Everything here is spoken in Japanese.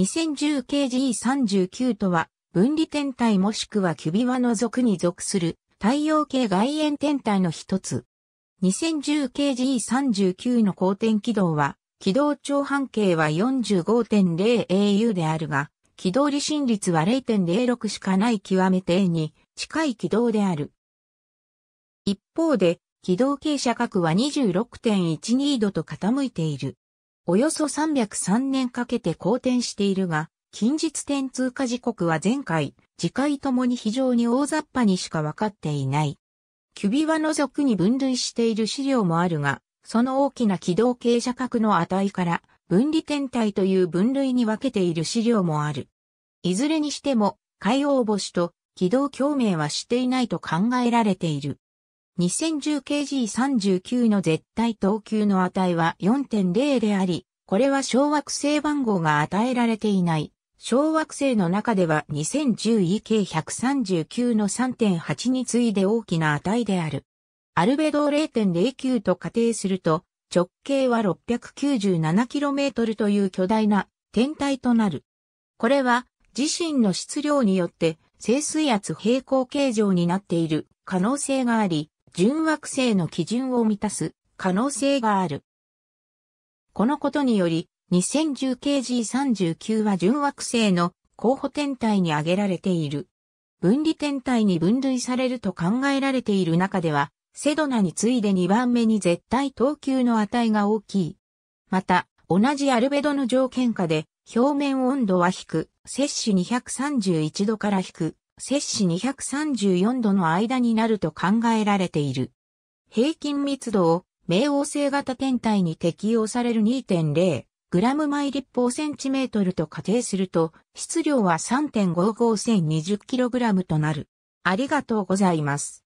2010KG39 とは、分離天体もしくはキュビワの属に属する太陽系外縁天体の一つ。2010KG39 の公転軌道は、軌道長半径は 45.0au であるが、軌道離心率は0.06しかない極めてに近い軌道である。一方で、軌道傾斜角は26.12度と傾いている。およそ303年かけて好転しているが、近日点通過時刻は前回、次回ともに非常に大雑把にしか分かっていない。キュビワの属に分類している資料もあるが、その大きな軌道傾斜角の値から分離天体という分類に分けている資料もある。いずれにしても、海王星と軌道共鳴はしていないと考えられている。2010kg39 の絶対等級の値は4.0であり、これは小惑星番号が与えられていない。小惑星の中では 2010EK139 の3.8に次いで大きな値である。アルベドを0.09と仮定すると、直径は 697km という巨大な天体となる。これは自身の質量によって静水圧平行形状になっている可能性があり、準惑星の基準を満たす可能性がある。このことにより、2010KG39 は準惑星の候補天体に挙げられている。分離天体に分類されると考えられている中では、セドナに次いで2番目に絶対等級の値が大きい。また、同じアルベドの条件下で、表面温度は低く、摂氏231度から低、く。摂氏234度の間になると考えられている。平均密度を冥王星型天体に適用される 2.0g 毎立方センチメートルと仮定すると、質量は3 5 5 0 2 0 k g となる。ありがとうございます。